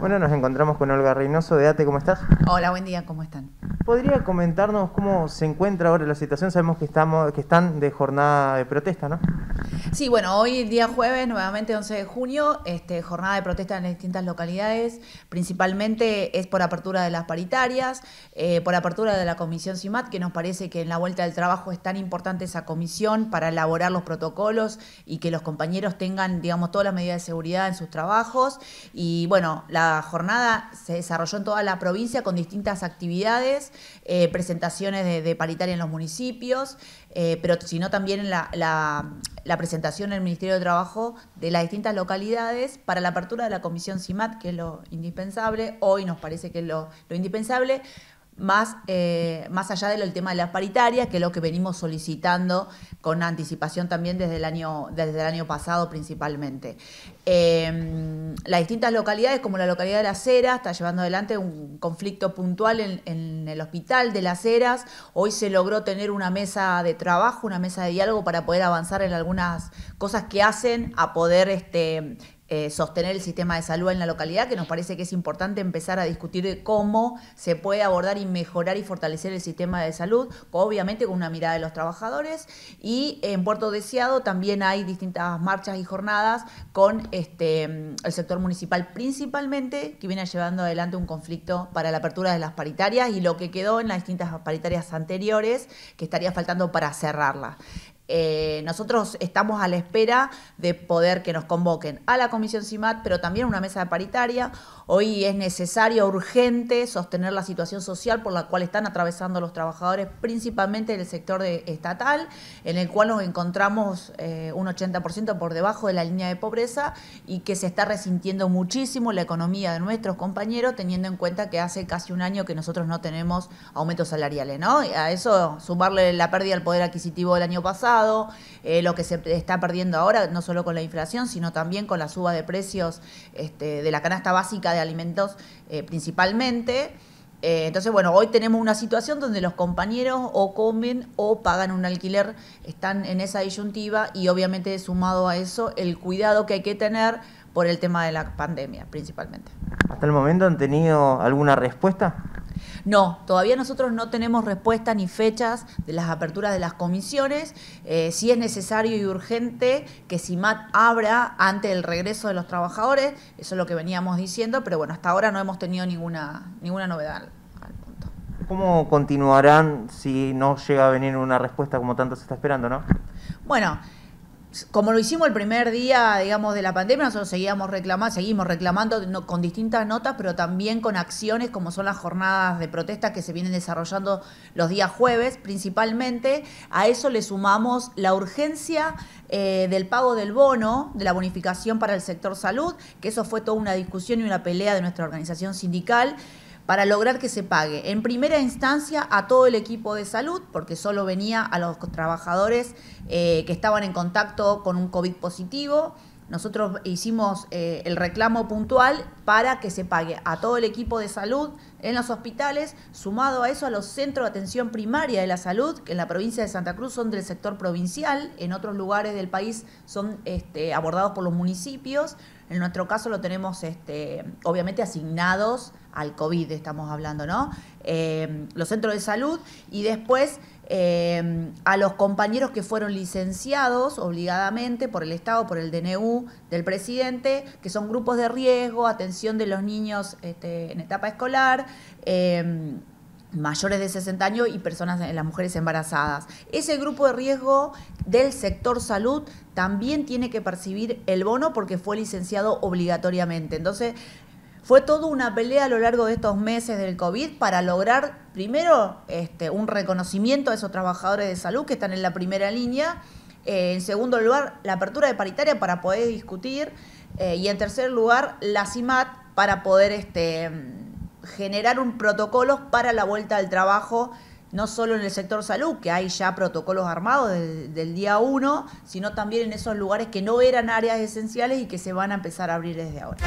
Bueno, nos encontramos con Olga Reynoso de ATE, ¿cómo estás? Hola, buen día, ¿cómo están? ¿Podría comentarnos cómo se encuentra ahora la situación? Sabemos que, estamos, que están de jornada de protesta, ¿no? Sí, bueno, hoy día jueves, nuevamente 11 de junio, este, jornada de protesta en distintas localidades, principalmente es por apertura de las paritarias, eh, por apertura de la comisión CIMAT, que nos parece que en la vuelta del trabajo es tan importante esa comisión para elaborar los protocolos y que los compañeros tengan, digamos, todas las medidas de seguridad en sus trabajos. Y bueno, la jornada se desarrolló en toda la provincia con distintas actividades, eh, presentaciones de, paritaria en los municipios, eh, pero sino también en la, la presentación presentación en el Ministerio de Trabajo de las distintas localidades para la apertura de la comisión CIMAT, que es lo indispensable. Hoy nos parece que es lo indispensable más, eh, más allá del tema de las paritarias, que es lo que venimos solicitando con anticipación también desde el año, desde el año pasado principalmente. Em, las distintas localidades, como la localidad de Las Heras, está llevando adelante un conflicto puntual en, el hospital de Las Heras. Hoy se logró tener una mesa de trabajo, una mesa de diálogo para poder avanzar en algunas cosas que hacen a poder este, eh, sostener el sistema de salud en la localidad, que nos parece que es importante empezar a discutir cómo se puede abordar y mejorar y fortalecer el sistema de salud, obviamente con una mirada de los trabajadores. Y en Puerto Deseado también hay distintas marchas y jornadas con este, el sector municipal principalmente, que viene llevando adelante un conflicto para la apertura de las paritarias y lo que quedó en las distintas paritarias anteriores, que estaría faltando para cerrarla. Eh, nosotros estamos a la espera de poder que nos convoquen a la Comisión CIMAT, pero también a una mesa de paritaria. Hoy es necesario, urgente, sostener la situación social por la cual están atravesando los trabajadores, principalmente del sector estatal, en el cual nos encontramos eh, un 80% por debajo de la línea de pobreza y que se está resintiendo muchísimo la economía de nuestros compañeros, teniendo en cuenta que hace casi un año que nosotros no tenemos aumentos salariales. ¿no? A eso sumarle la pérdida del poder adquisitivo del año pasado eh, lo que se está perdiendo ahora, no solo con la inflación, sino también con la suba de precios este, de la canasta básica de alimentos eh, principalmente. Eh, entonces, bueno, hoy tenemos una situación donde los compañeros o comen o pagan un alquiler, están en esa disyuntiva y obviamente sumado a eso el cuidado que hay que tener por el tema de la pandemia principalmente. ¿Hasta el momento han tenido alguna respuesta? No, todavía nosotros no tenemos respuesta ni fechas de las aperturas de las comisiones. Eh, si es necesario y urgente que CIMAT abra ante el regreso de los trabajadores, eso es lo que veníamos diciendo, pero bueno, hasta ahora no hemos tenido ninguna, ninguna novedad. Al punto. ¿Cómo continuarán si no llega a venir una respuesta como tanto se está esperando, no? Bueno, como lo hicimos el primer día, digamos, de la pandemia, nosotros seguíamos reclamando, seguimos reclamando con distintas notas, pero también con acciones como son las jornadas de protesta que se vienen desarrollando los días jueves, principalmente. A eso le sumamos la urgencia eh, del pago del bono, de la bonificación para el sector salud, que eso fue toda una discusión y una pelea de nuestra organización sindical para lograr que se pague en primera instancia a todo el equipo de salud, porque solo venía a los trabajadores eh, que estaban en contacto con un COVID positivo. Nosotros hicimos eh, el reclamo puntual para que se pague a todo el equipo de salud en los hospitales, sumado a eso a los centros de atención primaria de la salud, que en la provincia de Santa Cruz son del sector provincial, en otros lugares del país son este, abordados por los municipios. En nuestro caso lo tenemos, este, obviamente, asignados al COVID, estamos hablando, ¿no? Em, los centros de salud y después em, a los compañeros que fueron licenciados obligadamente por el Estado, por el DNU del presidente, que son grupos de riesgo, atención de los niños este, en etapa escolar. Em, mayores de 60 años y personas, eh, las mujeres embarazadas. Ese grupo de riesgo del sector salud también tiene que percibir el bono porque fue licenciado obligatoriamente. Entonces, fue toda una pelea a lo largo de estos meses del COVID para lograr primero este, un reconocimiento a esos trabajadores de salud que están en la primera línea. Eh, en segundo lugar, la apertura de paritaria para poder discutir. Eh, y en tercer lugar, la CIMAT para poder este, generar un protocolos para la vuelta al trabajo, no solo en el sector salud, que hay ya protocolos armados desde del día uno, sino también en esos lugares que no eran áreas esenciales y que se van a empezar a abrir desde ahora.